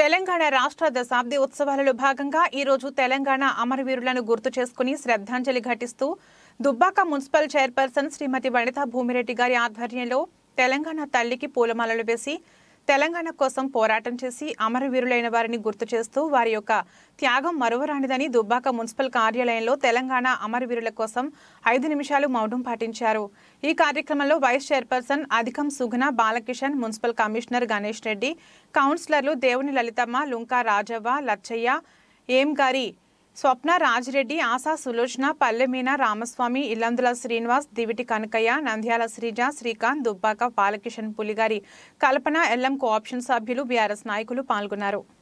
తెలంగాణ రాష్ట్ర దశాబ్ది ఉత్సవాలలో భాగంగా ఈరోజు తెలంగాణ అమరవీరులను గుర్తు చేసుకుని శ్రద్ధాంజలి ఘటిస్తూ దుబ్బాక మున్సిపల్ చైర్పర్సన్ శ్రీమతి వనితా భూమిరెడ్డి గారి ఆధ్వర్యంలో తెలంగాణ తల్లికి పూలమాలలు వేసి తెలంగాణ కోసం పోరాటం చేసి అమరవీరులైన వారిని గుర్తు చేస్తూ వారి యొక్క త్యాగం మరువరానిదని దుబ్బాక మున్సిపల్ కార్యాలయంలో తెలంగాణ అమరవీరుల కోసం ఐదు నిమిషాలు మౌనం పాటించారు ఈ కార్యక్రమంలో vice chairperson Adhikam Suguna Balakishan municipal commissioner Ganesh Reddy కౌన్సిలర్లు దేవుని లలితమ్మ లుంకా రాజవ్వ లచ్చయ్య ఏం గారి స్వప్న రాజిరెడ్డి ఆశా సులోచన పల్లెమీన రామస్వామి ఇల్లందుల శ్రీనివాస్ దివిటి కనకయ్య నంద్యాల శ్రీజ శ్రీకాంత్ దుబ్బాక బాలకిషన్ పులిగారి కల్పన ఎల్ఎం కోఆప్షన్ సభ్యులు బీఆర్ఎస్ నాయకులు పాల్గొన్నారు